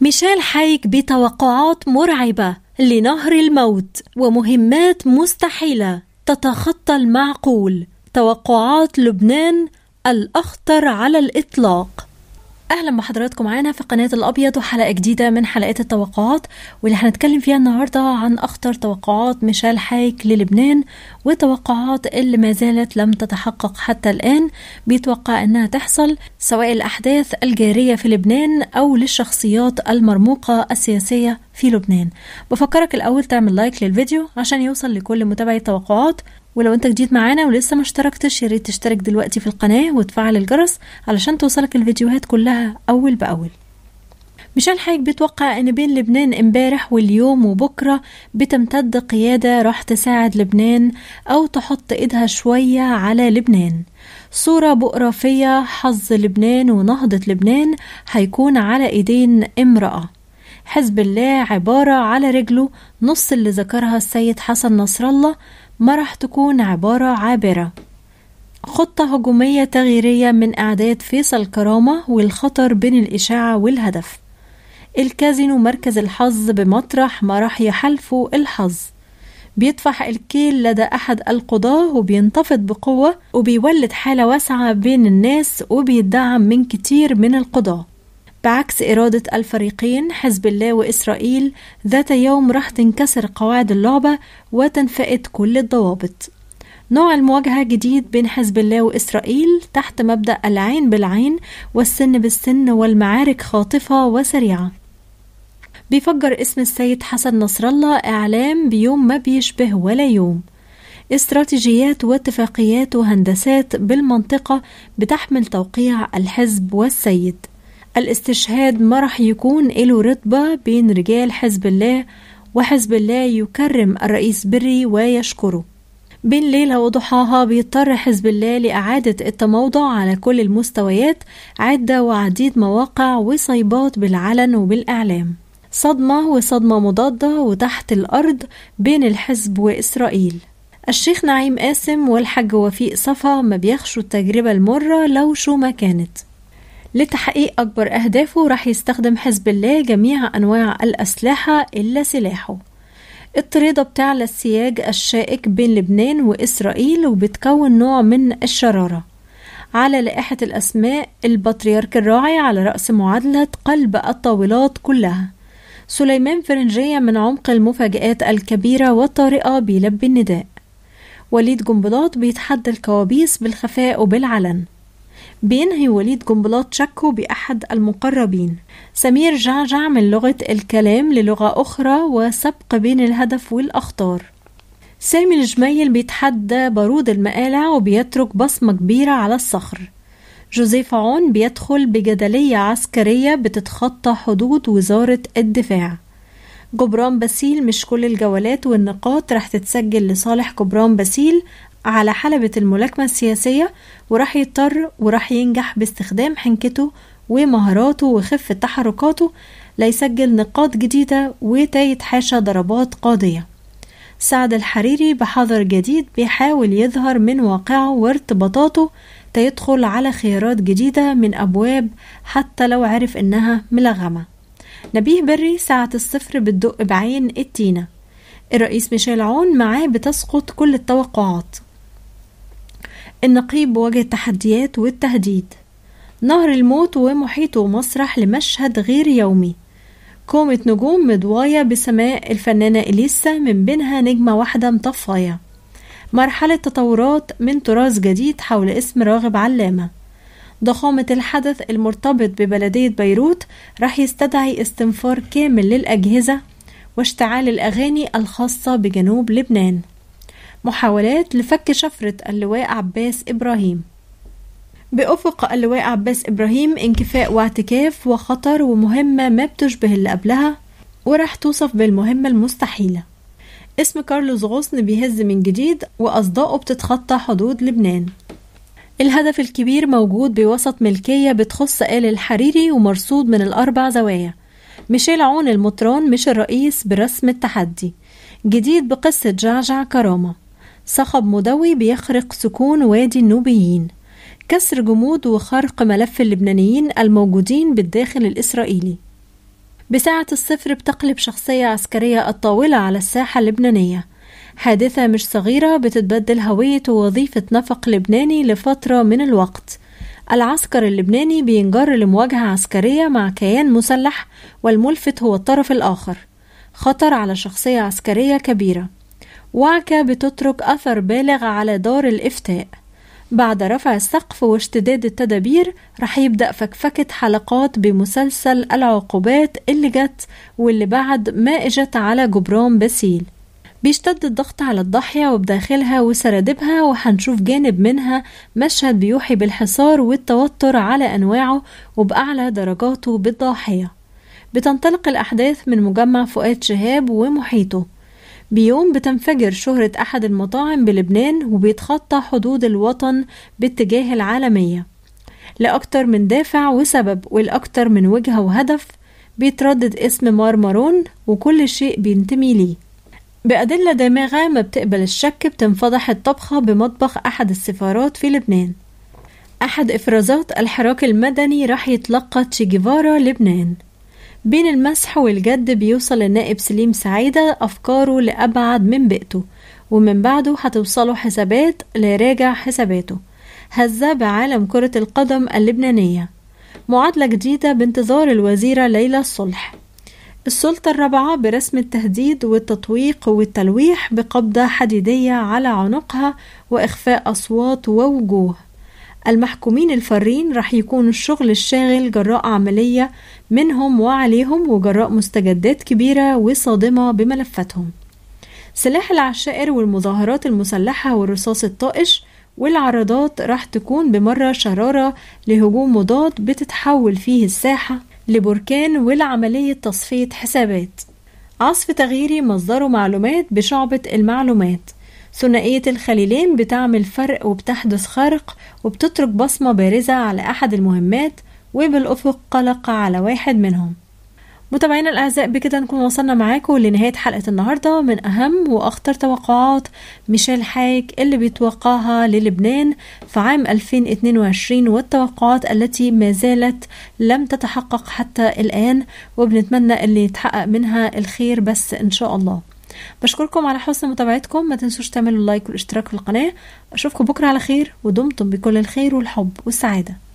ميشيل حايك بتوقعات مرعبة لنهر الموت ومهمات مستحيلة تتخطى المعقول توقعات لبنان الأخطر على الإطلاق اهلا بحضراتكم معانا في قناه الابيض وحلقه جديده من حلقات التوقعات واللي هنتكلم فيها النهارده عن اخطر توقعات ميشيل حايك للبنان والتوقعات اللي ما زالت لم تتحقق حتى الان بيتوقع انها تحصل سواء الاحداث الجاريه في لبنان او للشخصيات المرموقه السياسيه في لبنان بفكرك الاول تعمل لايك للفيديو عشان يوصل لكل متابعي التوقعات ولو انت جديد معانا ولسه ما اشتركتش يا ريت تشترك دلوقتي في القناة وتفعل الجرس علشان توصلك الفيديوهات كلها أول بأول ميشيل حيك بيتوقع ان بين لبنان امبارح واليوم وبكرة بتمتد قيادة راح تساعد لبنان او تحط ايدها شوية على لبنان صورة بؤرافية حظ لبنان ونهضة لبنان هيكون على ايدين امرأة حزب الله عبارة على رجله نص اللي ذكرها السيد حسن نصر الله ما راح تكون عبارة عابرة خطة هجومية تغييرية من إعداد فيصل كرامة والخطر بين الإشاعة والهدف الكازينو مركز الحظ بمطرح ما راح يحلفوا الحظ بيطفح الكيل لدى أحد القضاة وبينتفض بقوة وبيولد حالة واسعة بين الناس وبيدعم من كتير من القضاه بعكس إرادة الفريقين حزب الله وإسرائيل ذات يوم راح تنكسر قواعد اللعبة وتنفقد كل الضوابط نوع المواجهة جديد بين حزب الله وإسرائيل تحت مبدأ العين بالعين والسن بالسن والمعارك خاطفة وسريعة بيفجر اسم السيد حسن نصر الله إعلام بيوم ما بيشبه ولا يوم استراتيجيات واتفاقيات وهندسات بالمنطقة بتحمل توقيع الحزب والسيد الاستشهاد ما رح يكون له رتبة بين رجال حزب الله وحزب الله يكرم الرئيس بري ويشكره بين ليلة وضحاها بيضطر حزب الله لإعادة التموضع على كل المستويات عدة وعديد مواقع وصيبات بالعلن وبالإعلام صدمة وصدمة مضادة وتحت الأرض بين الحزب وإسرائيل الشيخ نعيم قاسم والحاج وفيق صفا ما بيخشوا التجربة المرة لو شو ما كانت لتحقيق أكبر أهدافه راح يستخدم حزب الله جميع أنواع الأسلحة إلا سلاحه الطريدة بتعلى السياج الشائك بين لبنان وإسرائيل وبتكون نوع من الشرارة على لائحة الأسماء البطريرك الراعي على رأس معادلة قلب الطاولات كلها سليمان فرنجية من عمق المفاجآت الكبيرة والطارئة بيلبي النداء وليد جنبلاط بيتحدى الكوابيس بالخفاء وبالعلن بينهي وليد جنبلاط شكه بأحد المقربين سمير جعجع من لغة الكلام للغة أخرى وسبق بين الهدف والأخطار سامي الجميل بيتحدى بارود المقالع وبيترك بصمة كبيرة على الصخر جوزيف عون بيدخل بجدلية عسكرية بتتخطى حدود وزارة الدفاع جبران باسيل مش كل الجولات والنقاط راح تتسجل لصالح جبران باسيل على حلبة الملاكمة السياسية وراح يضطر وراح ينجح باستخدام حنكته ومهاراته وخفة تحركاته ليسجل نقاط جديدة حاشة ضربات قاضية سعد الحريري بحذر جديد بيحاول يظهر من واقعه وارتباطاته تيدخل على خيارات جديدة من أبواب حتى لو عرف إنها ملغمة نبيه بري ساعة الصفر بتدق بعين التينة الرئيس ميشيل عون معاه بتسقط كل التوقعات النقيب بواجه التحديات والتهديد نهر الموت ومحيطه مسرح لمشهد غير يومي كومة نجوم مضواية بسماء الفنانة إليسا من بينها نجمة واحدة مطفاية مرحلة تطورات من تراث جديد حول اسم راغب علامة ضخامة الحدث المرتبط ببلدية بيروت راح يستدعي استنفار كامل للأجهزة واشتعال الأغاني الخاصة بجنوب لبنان محاولات لفك شفرة اللواء عباس إبراهيم بأفق اللواء عباس إبراهيم انكفاء واعتكاف وخطر ومهمة ما بتشبه اللي قبلها وراح توصف بالمهمة المستحيلة اسم كارلوس غصن بيهز من جديد وأصداؤه بتتخطى حدود لبنان الهدف الكبير موجود بوسط ملكية بتخص آل الحريري ومرصود من الأربع زوايا ميشيل عون المطران مش الرئيس برسم التحدي جديد بقصة جعجع كرامة صخب مدوي بيخرق سكون وادي النوبيين كسر جمود وخرق ملف اللبنانيين الموجودين بالداخل الإسرائيلي بساعة الصفر بتقلب شخصية عسكرية الطاولة على الساحة اللبنانية حادثة مش صغيرة بتتبدل هوية ووظيفة نفق لبناني لفترة من الوقت العسكر اللبناني بينجر لمواجهة عسكرية مع كيان مسلح والملفت هو الطرف الآخر خطر على شخصية عسكرية كبيرة وعكة بتترك أثر بالغ على دار الإفتاء بعد رفع السقف واشتداد التدابير رح يبدأ فكفكة حلقات بمسلسل العقوبات اللي جت واللي بعد ما اجت على جبران باسيل بيشتد الضغط على الضاحية وبداخلها وسرادبها وهنشوف جانب منها مشهد بيوحي بالحصار والتوتر على أنواعه وبأعلى درجاته بالضاحية بتنطلق الأحداث من مجمع فؤاد شهاب ومحيطه بيوم بتنفجر شهرة أحد المطاعم بلبنان وبيتخطى حدود الوطن باتجاه العالمية لأكتر من دافع وسبب والأكتر من وجهة وهدف بيتردد اسم مارمارون وكل شيء بينتمي ليه بأدلة دامغة ما بتقبل الشك بتنفضح الطبخة بمطبخ أحد السفارات في لبنان أحد إفرازات الحراك المدني راح يتلقى تشيجيفارا لبنان بين المسح والجد بيوصل النائب سليم سعيدة أفكاره لأبعد من بيئته ومن بعده هتوصله حسابات لراجع حساباته هزة بعالم كرة القدم اللبنانية معادلة جديدة بانتظار الوزيرة ليلى الصلح السلطة الرابعة برسم التهديد والتطويق والتلويح بقبضة حديدية على عنقها وإخفاء أصوات ووجوه المحكومين الفارين رح يكون الشغل الشاغل جراء عملية منهم وعليهم وجراء مستجدات كبيرة وصادمة بملفاتهم سلاح العشائر والمظاهرات المسلحة والرصاص الطائش والعرضات راح تكون بمرة شرارة لهجوم مضاد بتتحول فيه الساحة لبركان ولعملية تصفية حسابات عصف تغييري مصدره معلومات بشعبة المعلومات ثنائية الخليلين بتعمل فرق وبتحدث خرق وبتترك بصمة بارزة على أحد المهمات وبالأفق قلق على واحد منهم متابعينا الاعزاء بكده نكون وصلنا معاكم لنهايه حلقه النهارده من اهم واخطر توقعات ميشيل حايك اللي بيتوقعها للبنان في عام 2022 والتوقعات التي ما زالت لم تتحقق حتى الان وبنتمنى اللي يتحقق منها الخير بس ان شاء الله بشكركم على حسن متابعتكم ما تنسوش تعملوا لايك والاشتراك في القناه اشوفكم بكره على خير ودمتم بكل الخير والحب والسعاده